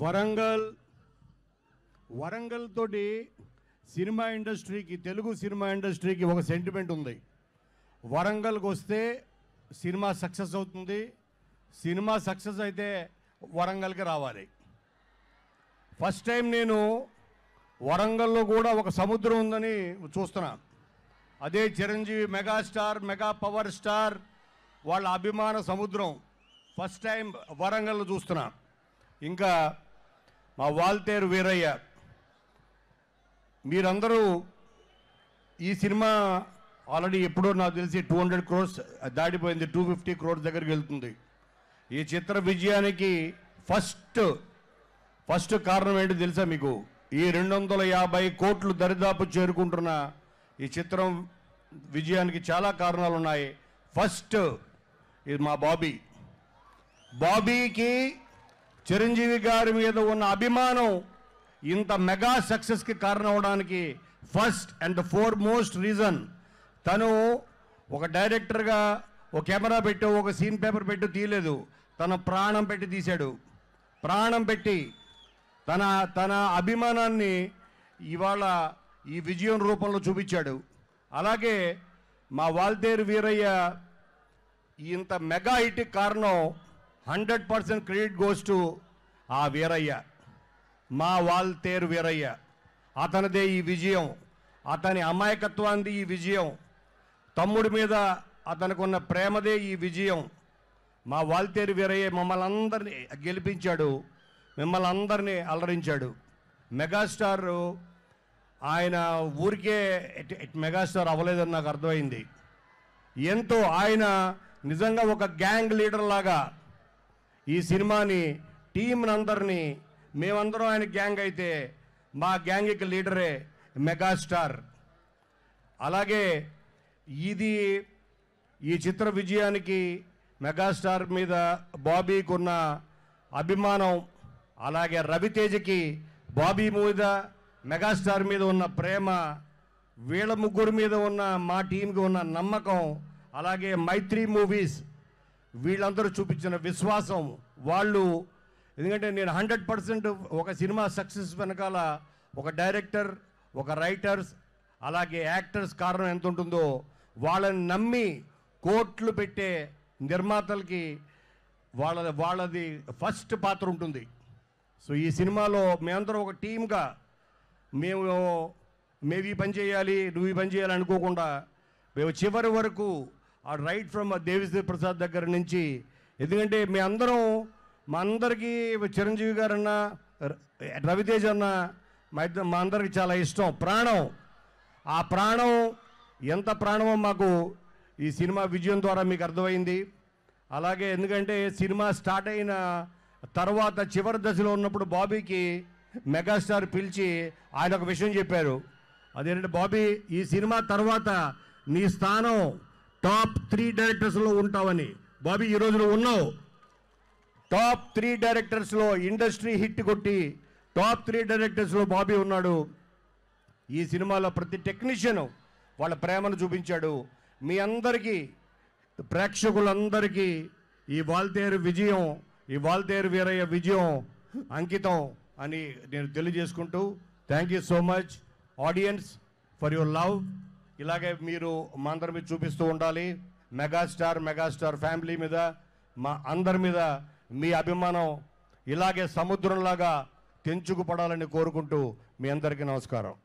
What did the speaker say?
వరంగల్ వరంగల్ తోటి సినిమా ఇండస్ట్రీకి తెలుగు సినిమా ఇండస్ట్రీకి ఒక సెంటిమెంట్ ఉంది వరంగల్కి వస్తే సినిమా సక్సెస్ అవుతుంది సినిమా సక్సెస్ అయితే వరంగల్కి రావాలి ఫస్ట్ టైం నేను వరంగల్లో కూడా ఒక సముద్రం ఉందని చూస్తున్నా అదే Chiranjeevi megastar mega power star వాళ్ళ అభిమాన సముద్రం ఫస్ట్ టైం వరంగల్లో చూస్తున్నాను ఇంకా మా వాల్తేరు వీరయ్య మీరందరూ ఈ సినిమా ఆల్రెడీ ఎప్పుడో నాకు తెలిసి టూ హండ్రెడ్ క్రోర్స్ దాటిపోయింది టూ ఫిఫ్టీ క్రోర్స్ దగ్గరికి వెళ్తుంది ఈ చిత్ర విజయానికి ఫస్ట్ ఫస్ట్ కారణం ఏంటో తెలుసా మీకు ఈ రెండు వందల యాభై కోట్లు దరిదాపు చేరుకుంటున్న ఈ చిత్రం విజయానికి చాలా కారణాలు ఉన్నాయి ఫస్ట్ ఇది మా బాబీ బాబీకి చిరంజీవి గారి మీద ఉన్న అభిమానం ఇంత మెగా సక్సెస్కి కారణం అవడానికి first and foremost reason తను ఒక డైరెక్టర్గా ఒక కెమెరా పెట్టి ఒక సీన్ పేపర్ పెట్టు తీయలేదు తన ప్రాణం పెట్టి తీశాడు ప్రాణం పెట్టి తన తన అభిమానాన్ని ఇవాళ ఈ విజయం రూపంలో చూపించాడు అలాగే మా వాల్దేరు వీరయ్య ఇంత మెగా హిట్కి కారణం hundred percent credit goes to ఆ వీరయ్య మా వాల్ తేరు వీరయ్య అతనిదే ఈ విజయం అతని అమాయకత్వాన్ని ఈ విజయం తమ్ముడి మీద ఉన్న ప్రేమదే ఈ విజయం మా వాల్తేరు వీరయ్య మమ్మల్ని అందరినీ గెలిపించాడు మిమ్మల్ని అందరినీ అలరించాడు మెగాస్టార్ ఆయన ఊరికే మెగాస్టార్ అవ్వలేదని నాకు అర్థమైంది ఎంతో ఆయన నిజంగా ఒక గ్యాంగ్ లీడర్ లాగా ఈ సినిమాని టీంనందరినీ మేమందరం ఆయన గ్యాంగ్ అయితే మా గ్యాంగ్కి లీడరే మెగాస్టార్ అలాగే ఇది ఈ చిత్ర విజయానికి మెగాస్టార్ మీద ఉన్న అభిమానం అలాగే రవితేజకి బాబీ మీద మెగాస్టార్ మీద ఉన్న ప్రేమ వీళ్ళ ముగ్గురు మీద ఉన్న మా టీంకి ఉన్న నమ్మకం అలాగే మైత్రి మూవీస్ వీళ్ళందరూ చూపించిన విశ్వాసం వాళ్ళు ఎందుకంటే నేను హండ్రెడ్ పర్సెంట్ ఒక సినిమా సక్సెస్ వెనకాల ఒక డైరెక్టర్ ఒక రైటర్స్ అలాగే యాక్టర్స్ కారణం ఎంత ఉంటుందో వాళ్ళని నమ్మి కోట్లు పెట్టే నిర్మాతలకి వాళ్ళ వాళ్ళది ఫస్ట్ పాత్ర ఉంటుంది సో ఈ సినిమాలో మేమందరం ఒక టీమ్గా మేము మేము ఈ పని చేయాలి నువ్వు ఈ పని చేయాలి అనుకోకుండా మేము చివరి వరకు ఆ రైట్ ఫ్రమ్ దేవిశ్రీ ప్రసాద్ దగ్గర నుంచి ఎందుకంటే మీ అందరం మా అందరికీ చిరంజీవి గారన్న రవితేజ్ అన్న మా మా అందరికి చాలా ఇష్టం ప్రాణం ఆ ప్రాణం ఎంత ప్రాణమో మాకు ఈ సినిమా విజయం ద్వారా మీకు అర్థమైంది అలాగే ఎందుకంటే సినిమా స్టార్ట్ అయిన తర్వాత చివరి దశలో ఉన్నప్పుడు బాబీకి మెగాస్టార్ పిలిచి ఆయన ఒక విషయం చెప్పారు అదేంటంటే బాబీ ఈ సినిమా తర్వాత నీ స్థానం టాప్ త్రీ డైరెక్టర్స్లో ఉంటావని బాబీ ఈరోజు నువ్వు ఉన్నావు టాప్ త్రీ డైరెక్టర్స్లో ఇండస్ట్రీ హిట్ కొట్టి టాప్ త్రీ డైరెక్టర్స్లో బాబీ ఉన్నాడు ఈ సినిమాలో ప్రతి టెక్నీషియన్ వాళ్ళ ప్రేమను చూపించాడు మీ అందరికీ ప్రేక్షకులందరికీ ఈ వాల్తేరు విజయం ఈ వాల్తేరు వీరయ్య విజయం అంకితం అని నేను తెలియజేసుకుంటూ thank you so much audience for your love ఇలాగే మీరు మా అందరి మీద చూపిస్తూ ఉండాలి మెగాస్టార్ మెగాస్టార్ ఫ్యామిలీ మీద మా అందరి మీద మీ అభిమానం ఇలాగే సముద్రంలాగా తెంచుకుపడాలని కోరుకుంటూ మీ అందరికీ నమస్కారం